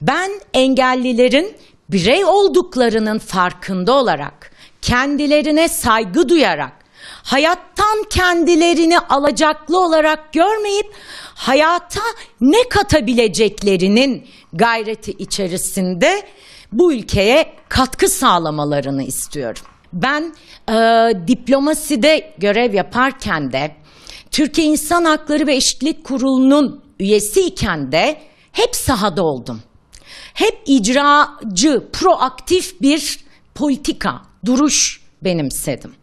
Ben engellilerin birey olduklarının farkında olarak, kendilerine saygı duyarak, hayattan kendilerini alacaklı olarak görmeyip hayata ne katabileceklerinin gayreti içerisinde bu ülkeye katkı sağlamalarını istiyorum. Ben e, diplomaside görev yaparken de Türkiye İnsan Hakları ve Eşitlik Kurulu'nun üyesi iken de hep sahada oldum hep icracı, proaktif bir politika, duruş benimsedim.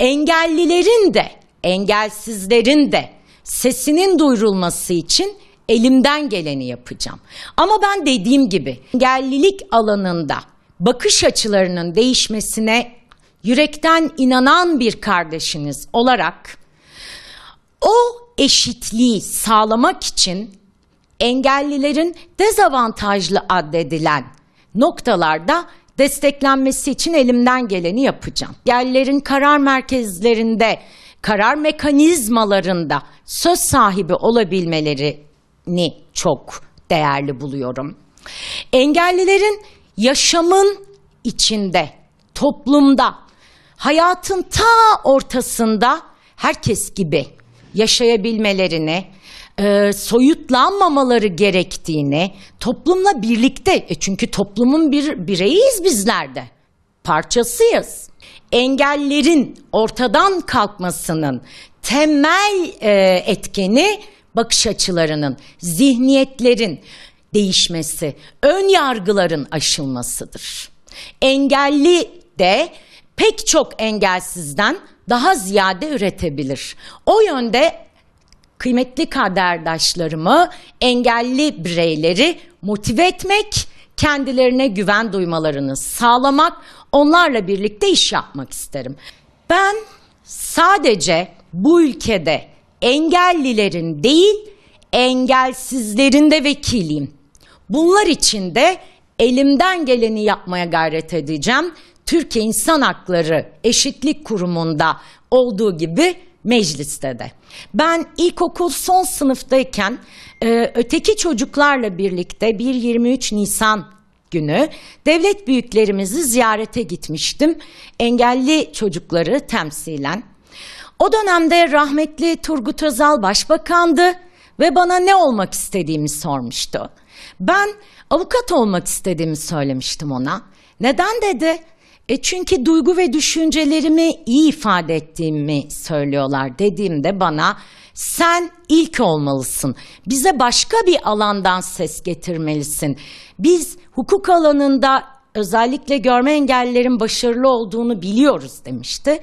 Engellilerin de, engelsizlerin de sesinin duyurulması için elimden geleni yapacağım. Ama ben dediğim gibi engellilik alanında bakış açılarının değişmesine yürekten inanan bir kardeşiniz olarak o eşitliği sağlamak için engellilerin dezavantajlı addedilen noktalarda desteklenmesi için elimden geleni yapacağım. Engellilerin karar merkezlerinde, karar mekanizmalarında söz sahibi olabilmelerini çok değerli buluyorum. Engellilerin yaşamın içinde, toplumda, hayatın ta ortasında herkes gibi yaşayabilmelerini, e, soyutlanmamaları gerektiğini, toplumla birlikte e çünkü toplumun bir bireyiz bizlerde, Parçasıyız. Engellerin ortadan kalkmasının temel e, etkeni bakış açılarının, zihniyetlerin değişmesi, ön yargıların aşılmasıdır. Engelli de pek çok engelsizden daha ziyade üretebilir. O yönde kıymetli kaderdaşlarımı, engelli bireyleri motive etmek, kendilerine güven duymalarını sağlamak, onlarla birlikte iş yapmak isterim. Ben sadece bu ülkede engellilerin değil, engelsizlerin de vekiliyim. Bunlar için de elimden geleni yapmaya gayret edeceğim. Türkiye İnsan Hakları Eşitlik Kurumu'nda olduğu gibi mecliste de. Ben ilkokul son sınıftayken e, öteki çocuklarla birlikte bir 23 Nisan günü devlet büyüklerimizi ziyarete gitmiştim. Engelli çocukları temsilen. O dönemde rahmetli Turgut Özal başbakandı ve bana ne olmak istediğimi sormuştu. Ben avukat olmak istediğimi söylemiştim ona. Neden dedi? E çünkü duygu ve düşüncelerimi iyi ifade ettiğimi söylüyorlar dediğimde bana sen ilk olmalısın. Bize başka bir alandan ses getirmelisin. Biz hukuk alanında özellikle görme engellilerin başarılı olduğunu biliyoruz demişti.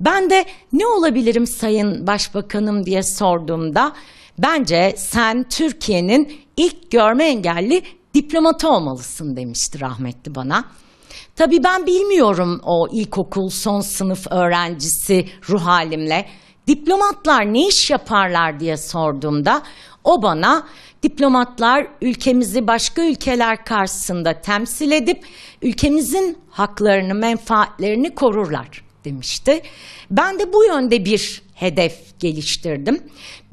Ben de ne olabilirim sayın başbakanım diye sorduğumda bence sen Türkiye'nin ilk görme engelli diplomatı olmalısın demişti rahmetli bana. Tabii ben bilmiyorum o ilkokul son sınıf öğrencisi ruh halimle. Diplomatlar ne iş yaparlar diye sorduğumda o bana diplomatlar ülkemizi başka ülkeler karşısında temsil edip ülkemizin haklarını, menfaatlerini korurlar demişti. Ben de bu yönde bir hedef geliştirdim.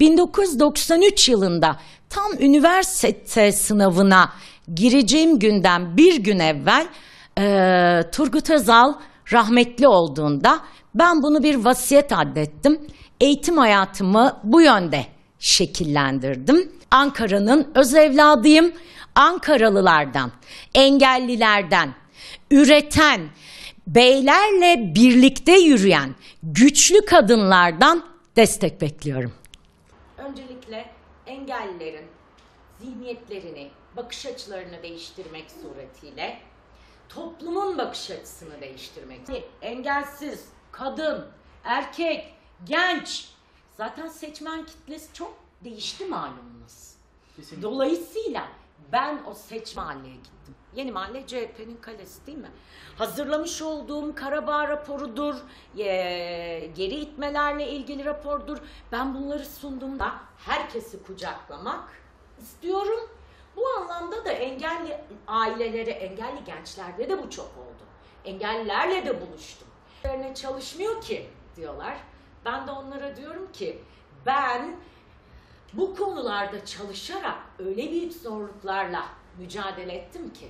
1993 yılında tam üniversite sınavına gireceğim günden bir gün evvel e, Turgut Özal rahmetli olduğunda ben bunu bir vasiyet adettim. Eğitim hayatımı bu yönde şekillendirdim. Ankara'nın öz evladıyım. Ankaralılardan, engellilerden, üreten, beylerle birlikte yürüyen güçlü kadınlardan destek bekliyorum. Öncelikle engellilerin zihniyetlerini, bakış açılarını değiştirmek suretiyle toplumun bakış açısını değiştirmek. Hani engelsiz, kadın, erkek, genç. Zaten seçmen kitlesi çok değişti malumunuz. Kesinlikle. Dolayısıyla ben o seçme mahalleye gittim. Yeni mahalle CHP'nin kalesi değil mi? Hazırlamış olduğum Karabağ raporudur, e, geri itmelerle ilgili rapordur. Ben bunları sunduğumda herkesi kucaklamak istiyorum bu anlamda da engelli ailelere, engelli gençlerde de bu çok oldu. Engellilerle de buluştum. Üzerine çalışmıyor ki diyorlar. Ben de onlara diyorum ki ben bu konularda çalışarak öyle büyük zorluklarla mücadele ettim ki